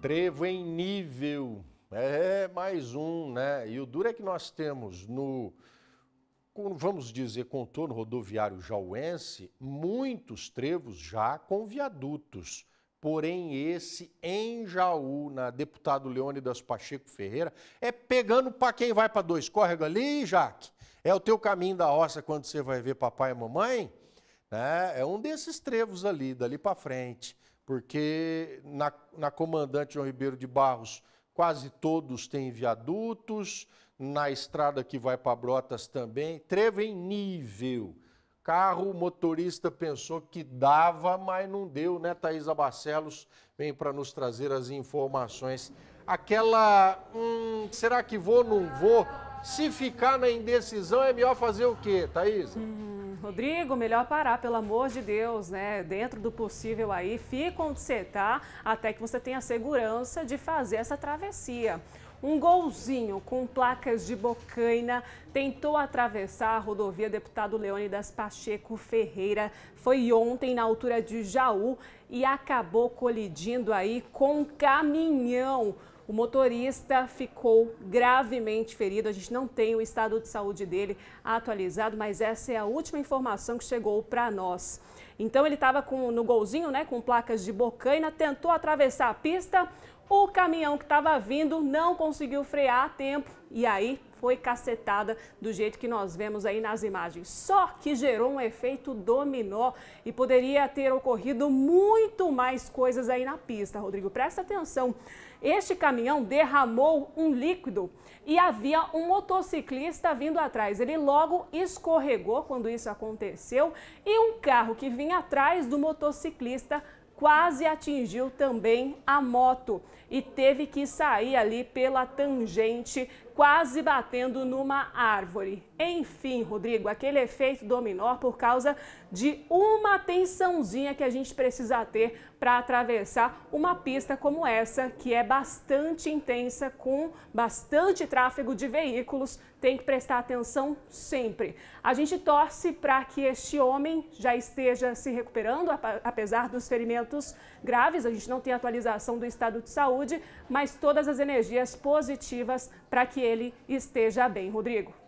Trevo em nível. É mais um, né? E o duro é que nós temos no, vamos dizer, contorno rodoviário jauense, muitos trevos já com viadutos. Porém, esse em Jaú, na deputado Leônidas Pacheco Ferreira, é pegando para quem vai para dois córregos ali, Jaque. É o teu caminho da roça quando você vai ver papai e mamãe? Né? É um desses trevos ali, dali para frente porque na, na Comandante João Ribeiro de Barros quase todos têm viadutos, na estrada que vai para Brotas também, trevo em nível. Carro, motorista pensou que dava, mas não deu, né? Thaisa Barcelos vem para nos trazer as informações. Aquela, hum, será que vou, não vou? Se ficar na indecisão, é melhor fazer o quê, Thaisa? Uhum. Rodrigo, melhor parar, pelo amor de Deus, né? Dentro do possível aí, fica onde você tá, até que você tenha segurança de fazer essa travessia. Um golzinho com placas de bocaina tentou atravessar a rodovia deputado Leônidas Pacheco Ferreira. Foi ontem na altura de Jaú e acabou colidindo aí com um caminhão. O motorista ficou gravemente ferido. A gente não tem o estado de saúde dele atualizado, mas essa é a última informação que chegou para nós. Então ele estava no golzinho, né, com placas de bocaina, tentou atravessar a pista o caminhão que estava vindo não conseguiu frear a tempo e aí foi cacetada do jeito que nós vemos aí nas imagens. Só que gerou um efeito dominó e poderia ter ocorrido muito mais coisas aí na pista. Rodrigo, presta atenção. Este caminhão derramou um líquido e havia um motociclista vindo atrás. Ele logo escorregou quando isso aconteceu e um carro que vinha atrás do motociclista quase atingiu também a moto e teve que sair ali pela tangente quase batendo numa árvore. Enfim, Rodrigo, aquele efeito dominó por causa de uma tensãozinha que a gente precisa ter para atravessar uma pista como essa, que é bastante intensa, com bastante tráfego de veículos, tem que prestar atenção sempre. A gente torce para que este homem já esteja se recuperando, apesar dos ferimentos graves, a gente não tem atualização do estado de saúde, mas todas as energias positivas para que ele esteja bem, Rodrigo.